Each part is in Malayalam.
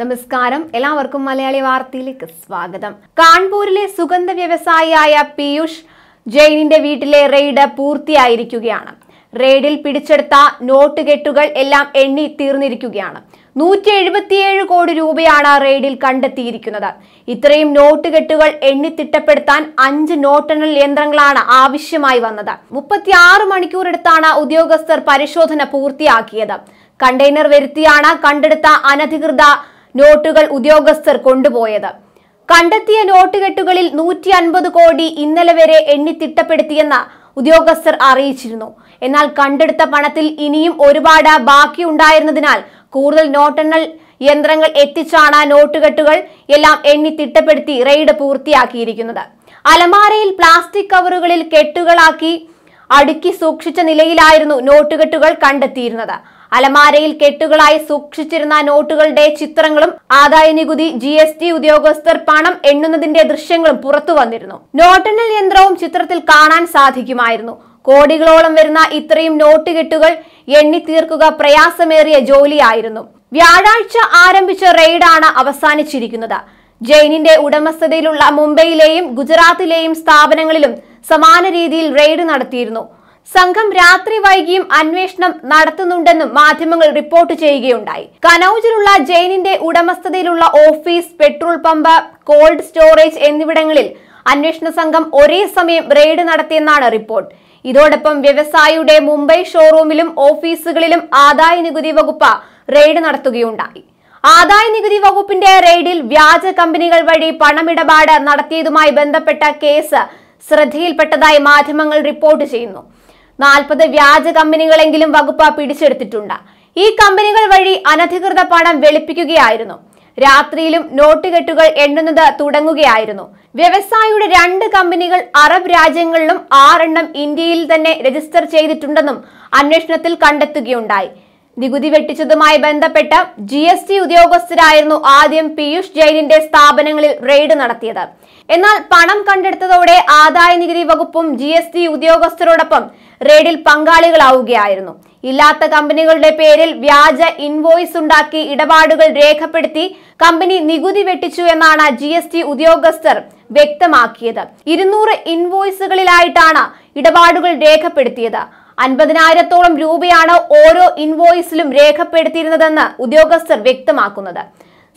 നമസ്കാരം എല്ലാവർക്കും മലയാളി വാർത്തയിലേക്ക് സ്വാഗതം കാൺപൂരിലെ സുഗന്ധ വ്യവസായിയായ പീയൂഷ് ജെയിനിന്റെ വീട്ടിലെ റെയ്ഡ് പൂർത്തിയായിരിക്കുകയാണ് റെയ്ഡിൽ പിടിച്ചെടുത്ത നോട്ട് കെട്ടുകൾ എല്ലാം എണ്ണി തീർന്നിരിക്കുകയാണ് നൂറ്റി എഴുപത്തിയേഴ് കോടി രൂപയാണ് റെയ്ഡിൽ കണ്ടെത്തിയിരിക്കുന്നത് ഇത്രയും നോട്ട് കെട്ടുകൾ എണ്ണി തിട്ടപ്പെടുത്താൻ അഞ്ച് നോട്ടെണ്ണൽ യന്ത്രങ്ങളാണ് ആവശ്യമായി വന്നത് മുപ്പത്തിയാറ് മണിക്കൂർ എടുത്താണ് ഉദ്യോഗസ്ഥർ പരിശോധന പൂർത്തിയാക്കിയത് കണ്ടെയ്നർ വരുത്തിയാണ് കണ്ടെടുത്ത അനധികൃത നോട്ടുകൾ ഉദ്യോഗസ്ഥർ കൊണ്ടുപോയത് കണ്ടെത്തിയ നോട്ടുകെട്ടുകളിൽ നൂറ്റി അൻപത് കോടി ഇന്നലെ വരെ എണ്ണി തിട്ടപ്പെടുത്തിയെന്ന ഉദ്യോഗസ്ഥർ അറിയിച്ചിരുന്നു എന്നാൽ കണ്ടെടുത്ത പണത്തിൽ ഇനിയും ഒരുപാട് ബാക്കിയുണ്ടായിരുന്നതിനാൽ കൂടുതൽ നോട്ടെണ്ണൽ യന്ത്രങ്ങൾ എത്തിച്ചാണ് നോട്ടുകെട്ടുകൾ എല്ലാം എണ്ണി തിട്ടപ്പെടുത്തി റെയ്ഡ് പൂർത്തിയാക്കിയിരിക്കുന്നത് അലമാരയിൽ പ്ലാസ്റ്റിക് കവറുകളിൽ കെട്ടുകളാക്കി അടുക്കി സൂക്ഷിച്ച നിലയിലായിരുന്നു നോട്ടുകെട്ടുകൾ കണ്ടെത്തിയിരുന്നത് അലമാരയിൽ കെട്ടുകളായി സൂക്ഷിച്ചിരുന്ന നോട്ടുകളുടെ ചിത്രങ്ങളും നികുതി ജി എസ് ടി ഉദ്യോഗസ്ഥർ പണം എണ്ണുന്നതിന്റെ ദൃശ്യങ്ങളും പുറത്തു വന്നിരുന്നു നോട്ടെണ്ണൽ യന്ത്രവും ചിത്രത്തിൽ കാണാൻ സാധിക്കുമായിരുന്നു കോടികളോളം വരുന്ന ഇത്രയും നോട്ടുകെട്ടുകൾ എണ്ണി തീർക്കുക പ്രയാസമേറിയ ജോലിയായിരുന്നു വ്യാഴാഴ്ച ആരംഭിച്ച റെയ്ഡാണ് അവസാനിച്ചിരിക്കുന്നത് ജെയിനിന്റെ ഉടമസ്ഥതയിലുള്ള മുംബൈയിലെയും ഗുജറാത്തിലെയും സ്ഥാപനങ്ങളിലും സമാന രീതിയിൽ റെയ്ഡ് നടത്തിയിരുന്നു സംഘം രാത്രി വൈകിയും അന്വേഷണം നടത്തുന്നുണ്ടെന്നും മാധ്യമങ്ങൾ റിപ്പോർട്ട് ചെയ്യുകയുണ്ടായി കനൌജിലുള്ള ജെയിനിന്റെ ഉടമസ്ഥതയിലുള്ള office petrol pump cold storage എന്നിവിടങ്ങളിൽ അന്വേഷണ സംഘം ഒരേ സമയം റെയ്ഡ് നടത്തിയെന്നാണ് റിപ്പോർട്ട് ഇതോടൊപ്പം വ്യവസായിയുടെ മുംബൈ ഷോറൂമിലും ഓഫീസുകളിലും ആദായ നികുതി വകുപ്പ് റെയ്ഡ് നടത്തുകയുണ്ടായി ആദായ നികുതി വകുപ്പിന്റെ റെയ്ഡിൽ വ്യാജ കമ്പനികൾ വഴി പണമിടപാട് നടത്തിയതുമായി ബന്ധപ്പെട്ട കേസ് ശ്രദ്ധയിൽപ്പെട്ടതായി മാധ്യമങ്ങൾ റിപ്പോർട്ട് ചെയ്യുന്നു നാൽപ്പത് വ്യാജ കമ്പനികളെങ്കിലും വകുപ്പ് പിടിച്ചെടുത്തിട്ടുണ്ട് ഈ കമ്പനികൾ വഴി അനധികൃത പണം വെളുപ്പിക്കുകയായിരുന്നു രാത്രിയിലും നോട്ടുകെട്ടുകൾ എണ്ണുന്നത് തുടങ്ങുകയായിരുന്നു വ്യവസായിയുടെ രണ്ട് കമ്പനികൾ അറബ് രാജ്യങ്ങളിലും ആറെണ്ണം ഇന്ത്യയിൽ തന്നെ രജിസ്റ്റർ ചെയ്തിട്ടുണ്ടെന്നും അന്വേഷണത്തിൽ കണ്ടെത്തുകയുണ്ടായി നികുതി വെട്ടിച്ചതുമായി ബന്ധപ്പെട്ട് ജി എസ് ടി ഉദ്യോഗസ്ഥരായിരുന്നു ആദ്യം പീയൂഷ് ജെയിനിന്റെ സ്ഥാപനങ്ങളിൽ റെയ്ഡ് നടത്തിയത് എന്നാൽ പണം കണ്ടെടുത്തതോടെ ആദായ നികുതി വകുപ്പും ജി എസ് ടി ഉദ്യോഗസ്ഥരോടൊപ്പം റെയ്ഡിൽ പങ്കാളികളാവുകയായിരുന്നു ഇല്ലാത്ത കമ്പനികളുടെ പേരിൽ വ്യാജ ഇൻവോയ്സ് ഉണ്ടാക്കി ഇടപാടുകൾ രേഖപ്പെടുത്തി കമ്പനി നികുതി വെട്ടിച്ചു എന്നാണ് ജി എസ് ടി ഉദ്യോഗസ്ഥർ വ്യക്തമാക്കിയത് ഇരുന്നൂറ് ഇൻവോയ്സുകളിലായിട്ടാണ് ഇടപാടുകൾ രേഖപ്പെടുത്തിയത് അൻപതിനായിരത്തോളം രൂപയാണ് ഓരോ ഇൻവോയ്സിലും രേഖപ്പെടുത്തിയിരുന്നതെന്ന് ഉദ്യോഗസ്ഥർ വ്യക്തമാക്കുന്നത്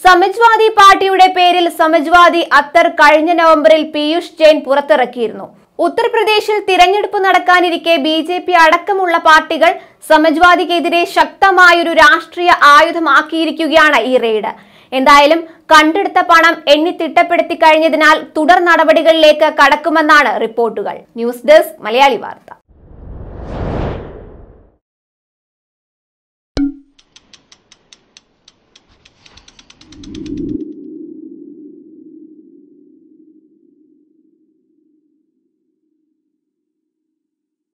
സമജ്വാദി പാർട്ടിയുടെ പേരിൽ സമജ്വാദി അത്തർ കഴിഞ്ഞ നവംബറിൽ പീയൂഷ് ജെയിൻ പുറത്തിറക്കിയിരുന്നു ഉത്തർപ്രദേശിൽ തിരഞ്ഞെടുപ്പ് നടക്കാനിരിക്കെ ബി ജെ പി അടക്കമുള്ള പാർട്ടികൾ സമജ്വാദിക്കെതിരെ ശക്തമായൊരു രാഷ്ട്രീയ ആയുധമാക്കിയിരിക്കുകയാണ് ഈ റെയ്ഡ് എന്തായാലും കണ്ടെടുത്ത പണം എണ്ണി തിട്ടപ്പെടുത്തി കഴിഞ്ഞതിനാൽ തുടർ നടപടികളിലേക്ക് കടക്കുമെന്നാണ് റിപ്പോർട്ടുകൾ ന്യൂസ് ഡെസ്ക് മലയാളി വാർത്ത